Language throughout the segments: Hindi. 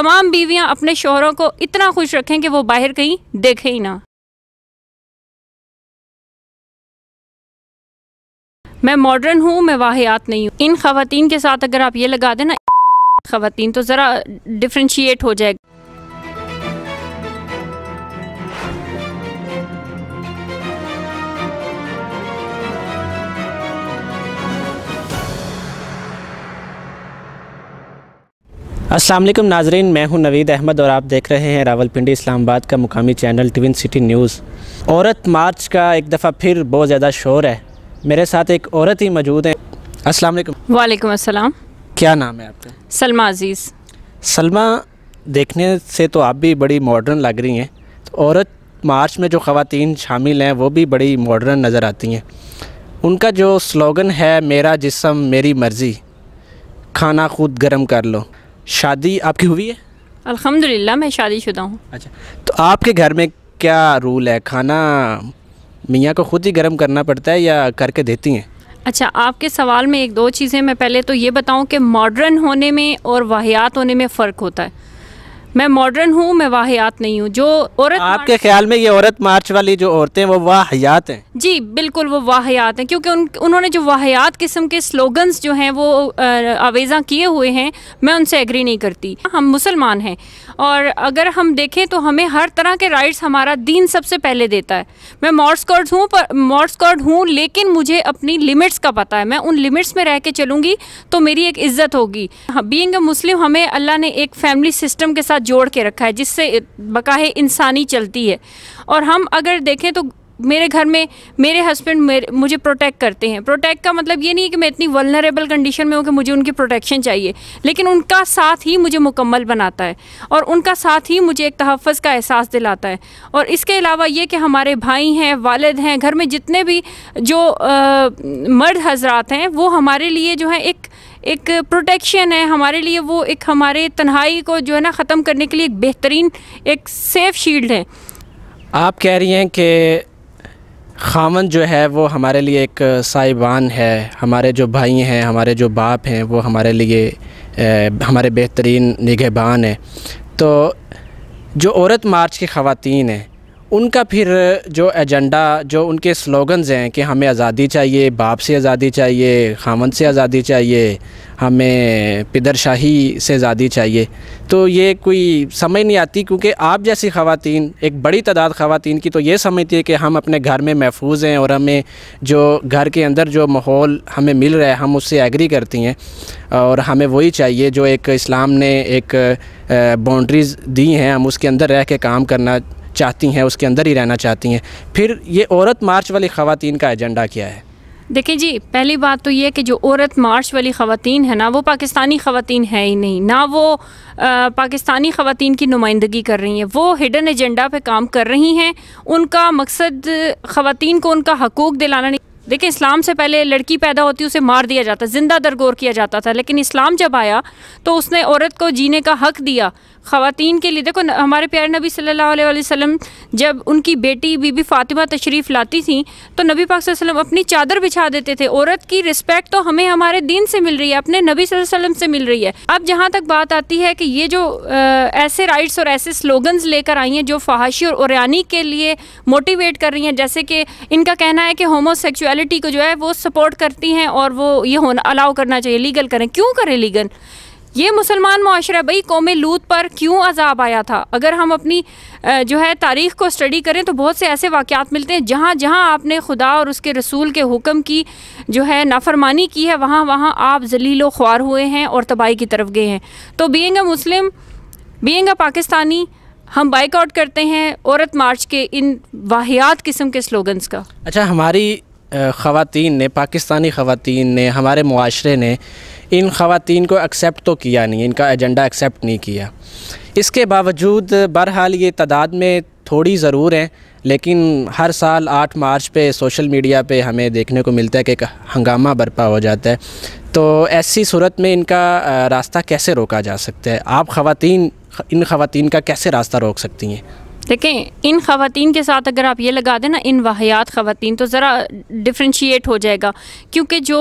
तमाम बीवियां अपने शोहरों को इतना खुश रखें कि वो बाहर कहीं देखें ही ना मैं मॉडर्न हूँ मैं वाहियात नहीं हूँ इन खातन के साथ अगर आप ये लगा देना खातन तो ज़रा डिफ्रेंशिएट हो जाएगा असलम नाजरीन मैं हूं नवीद अहमद और आप देख रहे हैं रावलपिंडी इस्लामाबाद का मुकामी चैनल ट्विन सिटी न्यूज़ औरत मार्च का एक दफ़ा फिर बहुत ज़्यादा शोर है मेरे साथ एक औरत ही मौजूद है अस्सलाम वालेकुम अस्सलाम क्या नाम है आपका सलमा अजीज़ सलमा देखने से तो आप भी बड़ी मॉडर्न लग रही हैं तो औरत मार्च में जो खातन शामिल हैं वो भी बड़ी मॉडर्न नज़र आती हैं उनका जो स्लोगन है मेरा जिसम मेरी मर्ज़ी खाना खुद गर्म कर लो शादी आपकी हुई है अल्हम्दुलिल्लाह मैं शादी शुदा हूँ अच्छा तो आपके घर में क्या रूल है खाना मियाँ को ख़ुद ही गर्म करना पड़ता है या करके देती हैं अच्छा आपके सवाल में एक दो चीज़ें मैं पहले तो ये बताऊँ कि मॉडर्न होने में और वाहियात होने में फ़र्क होता है मैं मॉडर्न हूँ मैं वाहियात नहीं हूँ जो औरत आपके ख्याल में ये औरत मार्च वाली जो औरतें वो वाहियात हैं जी बिल्कुल वो वाहियात हैं क्योंकि उन उन्होंने जो वाहियात किस्म के स्लोगन्स जो हैं वो आवेज़ा किए हुए हैं मैं उनसे एग्री नहीं करती हम मुसलमान हैं और अगर हम देखें तो हमें हर तरह के राइट्स हमारा दीन सबसे पहले देता है मैं मॉर्स कॉर्ड हूँ पर मॉर्स कॉर्ड हूँ लेकिन मुझे अपनी लिमिट्स का पता है मैं उन लिमिट्स में रह के चलूँगी तो मेरी एक इज़्ज़त होगी बींग हाँ, मुस्लिम हमें अल्लाह ने एक फैमिली सिस्टम के साथ जोड़ के रखा है जिससे बकाहे इंसानी चलती है और हम अगर देखें तो मेरे घर में मेरे हस्बैंड मुझे प्रोटेक्ट करते हैं प्रोटेक्ट का मतलब ये नहीं है कि मैं इतनी वलनरेबल कंडीशन में हूँ कि मुझे उनकी प्रोटेक्शन चाहिए लेकिन उनका साथ ही मुझे मुकम्मल बनाता है और उनका साथ ही मुझे एक तहफ़ का एहसास दिलाता है और इसके अलावा ये कि हमारे भाई हैं वालद हैं घर में जितने भी जो आ, मर्द हजरात हैं वो हमारे लिए जो है एक एक प्रोटेक्शन है हमारे लिए वो एक हमारे तन्हाई को जो है ना ख़त्म करने के लिए एक बेहतरीन एक सेफ़ शील्ड है आप कह रही हैं कि खामन जो है वो हमारे लिए एक साइबान है हमारे जो भाई हैं हमारे जो बाप हैं वो हमारे लिए ए, हमारे बेहतरीन निगहबान हैं तो जो औरत मार्च की ख़वातीन हैं उनका फिर जो एजेंडा जो उनके स्लोगन्स हैं कि हमें आज़ादी चाहिए बाप से आज़ादी चाहिए खामन से आज़ादी चाहिए हमें पिदरशाही से आज़ादी चाहिए तो ये कोई समझ नहीं आती क्योंकि आप जैसी ख़वातीन एक बड़ी तादाद ख़ातन की तो ये समझती है कि हम अपने घर में महफूज हैं और हमें जो घर के अंदर जो माहौल हमें मिल रहा है हम उससे एग्री करती हैं और हमें वही चाहिए जो एक इस्लाम ने एक बाउंड्रीज़ दी हैं हम उसके अंदर रह के काम करना चाहती हैं उसके अंदर ही रहना चाहती हैं फिर ये औरत मार्च वाली ख़वान का एजेंडा क्या है देखिए जी पहली बात तो ये कि जो औरत मार्च वाली ख़वान है ना वो पाकिस्तानी ख़वान है ही नहीं ना वो आ, पाकिस्तानी ख़वान की नुमाइंदगी कर रही हैं वो हिडन एजेंडा पे काम कर रही हैं उनका मकसद ख़वान को उनका हकूक़ दिलाना नहीं देखिए इस्लाम से पहले लड़की पैदा होती उसे मार दिया जाता जिंदा दरगोर किया जाता था लेकिन इस्लाम जब आया तो उसने औरत को जीने का हक दिया ख़वातीन के लिए देखो हमारे प्यारे नबी सल्लल्लाहु अलैहि वसल्लम जब उनकी बेटी बीबी फ़ातिमा तशरीफ़ लाती थी तो नबी पाक वसल्लम अपनी चादर बिछा देते थे औरत की रिस्पेक्ट तो हमें हमारे दीन से मिल रही है अपने नबी वसल्लम से मिल रही है अब जहाँ तक बात आती है कि ये जो आ, ऐसे राइट्स और ऐसे स्लोगन्स लेकर आई हैं जो फहाशी और औरानी के लिए मोटिवेट कर रही हैं जैसे कि इनका कहना है कि होमोसेक्चुअलिटी को जो है वो सपोर्ट करती हैं और वो ये होना अलाउ करना चाहिए लीगल करें क्यों करें लीगल ये मुसलमान माशरा भाई कौम लूत पर क्यों अजाब आया था अगर हम अपनी जो है तारीख़ को स्टडी करें तो बहुत से ऐसे वाक़ात मिलते हैं जहाँ जहाँ आपने खुदा और उसके रसूल के हुक्म की जो है नाफरमानी की है वहाँ वहाँ आप जलीलो ख्वार हुए हैं और तबाही की तरफ गए हैं तो बींग मुस्लिम बींग पाकिस्तानी हम बाइकआउट करते हैं औरत मार्च के इन वाहियात किस्म के स्लोगन्स का अच्छा हमारी खातन ने पाकिस्तानी ख़वातीन ने हमारे माशरे ने इन खातन को एक्सेप्ट तो किया नहीं इनका एजेंडा एक्सेप्ट नहीं किया इसके बावजूद बहरहाल ये तादाद में थोड़ी ज़रूर हैं लेकिन हर साल आठ मार्च पे सोशल मीडिया पे हमें देखने को मिलता है कि एक हंगामा बर्पा हो जाता है तो ऐसी सूरत में इनका रास्ता कैसे रोका जा सकता है आप ख़वातीन इन खातन का कैसे रास्ता रोक सकती हैं देखें इन खातन के साथ अगर आप ये लगा दें ना इन वाहियात खातन तो ज़रा डिफ्रेंशिएट हो जाएगा क्योंकि जो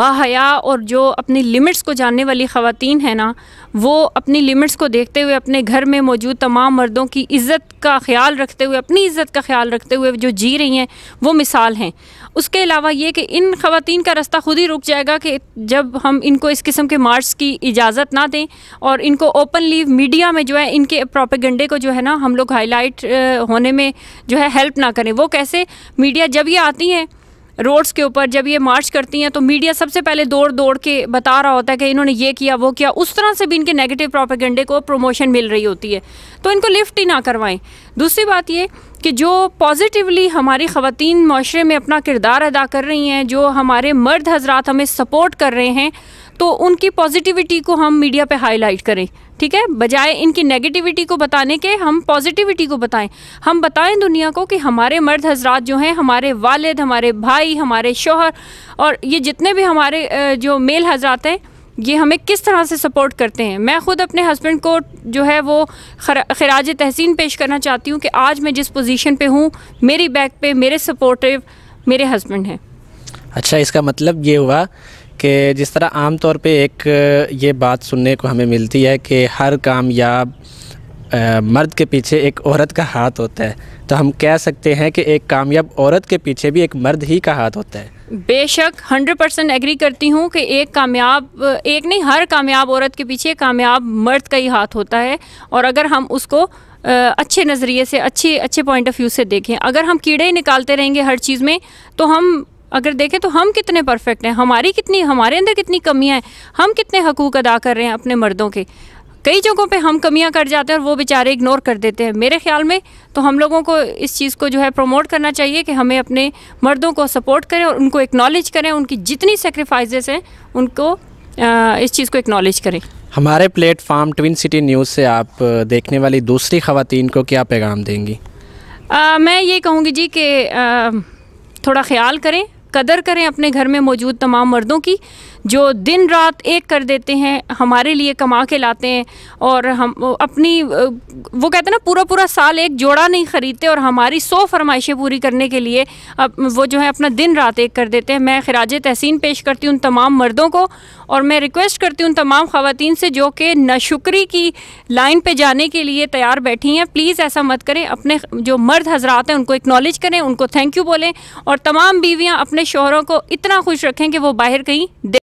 बाहया और जो अपनी लिमिट्स को जानने वाली खातन है ना वो अपनी लिमिट्स को देखते हुए अपने घर में मौजूद तमाम मर्दों की इज़्ज़त का ख्याल रखते हुए अपनी इज़्ज़त का ख्याल रखते हुए जो जी रही हैं वो मिसाल हैं उसके अलावा ये कि इन खातन का रास्ता ख़ुद ही रुक जाएगा कि जब हम इनको इस किस्म के मार्च की इजाज़त ना दें और इनको ओपनली मीडिया में जो है इनके प्रोपेगेंडे को जो है ना हम लोग हाईलाइट होने में जो है हेल्प ना करें वो कैसे मीडिया जब ये आती हैं रोड्स के ऊपर जब ये मार्च करती हैं तो मीडिया सबसे पहले दौड़ दौड़ के बता रहा होता है कि इन्होंने ये किया वो किया उस तरह से भी इनके नेगेटिव प्रोपेगेंडे को प्रमोशन मिल रही होती है तो इनको लिफ्ट ही ना करवाएं दूसरी बात ये कि जो पॉजिटिवली हमारी ख़वान माशरे में अपना किरदार अदा कर रही हैं जो हमारे मर्द हजरात हमें सपोर्ट कर रहे हैं तो उनकी पॉजिटिविटी को हम मीडिया पर हाईलाइट करें ठीक है बजाय इनकी नेगेटिविटी को बताने के हम पॉजिटिविटी को बताएं हम बताएं दुनिया को कि हमारे मर्द हजरात जो हैं हमारे वालिद हमारे भाई हमारे शोहर और ये जितने भी हमारे जो मेल हजरात हैं ये हमें किस तरह से सपोर्ट करते हैं मैं ख़ुद अपने हस्बैंड को जो है वो खराज तहसीन पेश करना चाहती हूँ कि आज मैं जिस पोजीशन पे हूँ मेरी बैक पे मेरे सपोर्टिव मेरे हस्बैंड हैं अच्छा इसका मतलब ये हुआ कि जिस तरह आम तौर पे एक ये बात सुनने को हमें मिलती है कि हर कामयाब मर्द के पीछे एक औरत का हाथ होता है तो हम कह सकते हैं कि एक कामयाब औरत के पीछे भी एक मर्द ही का हाथ होता है बेशक हंड्रेड परसेंट एग्री करती हूँ कि एक कामयाब एक नहीं हर कामयाब औरत के पीछे कामयाब मर्द का ही हाथ होता है और अगर हम उसको अच्छे नज़रिए से अच्छे अच्छे पॉइंट ऑफ व्यू से देखें अगर हम कीड़े ही निकालते रहेंगे हर चीज़ में तो हम अगर देखें तो हम कितने परफेक्ट हैं हमारी कितनी हमारे अंदर कितनी कमियां हैं हम कितने हकूक अदा कर रहे हैं अपने मर्दों के कई जगहों पे हम कमियां कर जाते हैं और वो बेचारे इग्नोर कर देते हैं मेरे ख्याल में तो हम लोगों को इस चीज़ को जो है प्रमोट करना चाहिए कि हमें अपने मर्दों को सपोर्ट करें और उनको एक्नॉलेज करें उनकी जितनी सेक्रीफाइजेस हैं उनको इस चीज़ को एक्नॉलेज करें हमारे प्लेटफार्म ट्विन सिटी न्यूज़ से आप देखने वाली दूसरी खातन को क्या पैगाम देंगी आ, मैं ये कहूँगी जी कि थोड़ा ख्याल करें कदर करें अपने घर में मौजूद तमाम मर्दों की जो दिन रात एक कर देते हैं हमारे लिए कमा के लाते हैं और हम अपनी वो कहते हैं ना पूरा पूरा साल एक जोड़ा नहीं ख़रीदते और हमारी सौ फरमाइशें पूरी करने के लिए अब वो जो है अपना दिन रात एक कर देते हैं मैं खराज तहसीन पेश करती हूँ उन तमाम मर्दों को और मैं रिक्वेस्ट करती हूँ उन तमाम ख़वान से जो कि नशुक्री की लाइन पर जाने के लिए तैयार बैठी हैं प्लीज़ ऐसा मत करें अपने जो मर्द हजरात हैं उनको इक्नॉलेज करें उनको थैंक यू बोलें और तमाम बीवियाँ अपने शोहरों को इतना खुश रखें कि वो बाहर कहीं